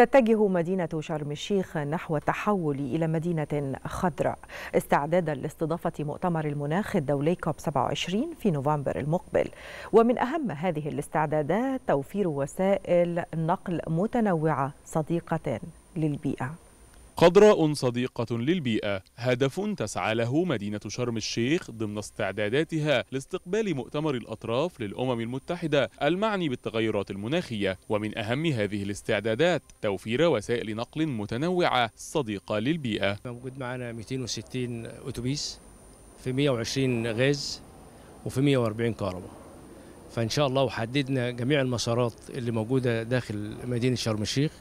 تتجه مدينة شرم الشيخ نحو التحول إلى مدينة خضراء استعدادا لاستضافة مؤتمر المناخ الدولي كوب 27 في نوفمبر المقبل ومن أهم هذه الاستعدادات توفير وسائل نقل متنوعة صديقة للبيئة قدراء صديقة للبيئة هدف تسعى له مدينة شرم الشيخ ضمن استعداداتها لاستقبال مؤتمر الأطراف للأمم المتحدة المعني بالتغيرات المناخية ومن أهم هذه الاستعدادات توفير وسائل نقل متنوعة صديقة للبيئة موجود معنا 260 أتوبيس في 120 غاز وفي 140 كهرباء فإن شاء الله وحددنا جميع المسارات اللي موجودة داخل مدينة شرم الشيخ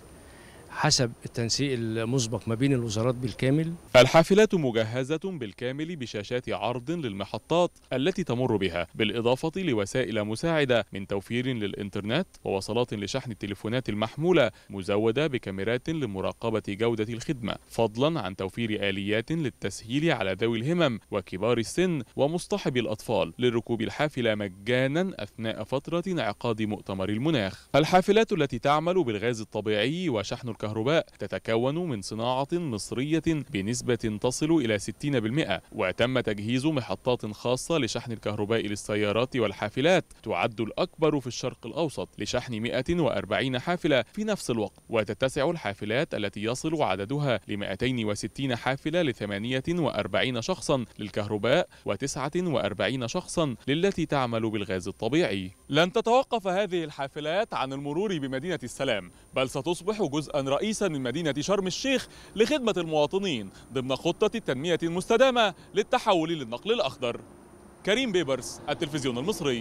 حسب التنسيق المسبق ما بين الوزارات بالكامل الحافلات مجهزة بالكامل بشاشات عرض للمحطات التي تمر بها بالإضافة لوسائل مساعدة من توفير للإنترنت ووصلات لشحن التليفونات المحمولة مزودة بكاميرات لمراقبة جودة الخدمة فضلا عن توفير آليات للتسهيل على ذوي الهمم وكبار السن ومصطحبي الأطفال لركوب الحافلة مجانا أثناء فترة انعقاد مؤتمر المناخ الحافلات التي تعمل بالغاز الطبيعي وشحن الكهرباء تتكون من صناعة مصرية بنسبة تصل إلى 60% وتم تجهيز محطات خاصة لشحن الكهرباء للسيارات والحافلات تعد الأكبر في الشرق الأوسط لشحن 140 حافلة في نفس الوقت وتتسع الحافلات التي يصل عددها ل 260 حافلة ل 48 شخصا للكهرباء و49 شخصا للتي تعمل بالغاز الطبيعي لن تتوقف هذه الحافلات عن المرور بمدينة السلام بل ستصبح جزءا رئيسا من مدينة شرم الشيخ لخدمة المواطنين ضمن خطة التنمية المستدامة للتحول للنقل الأخضر كريم بيبرس التلفزيون المصري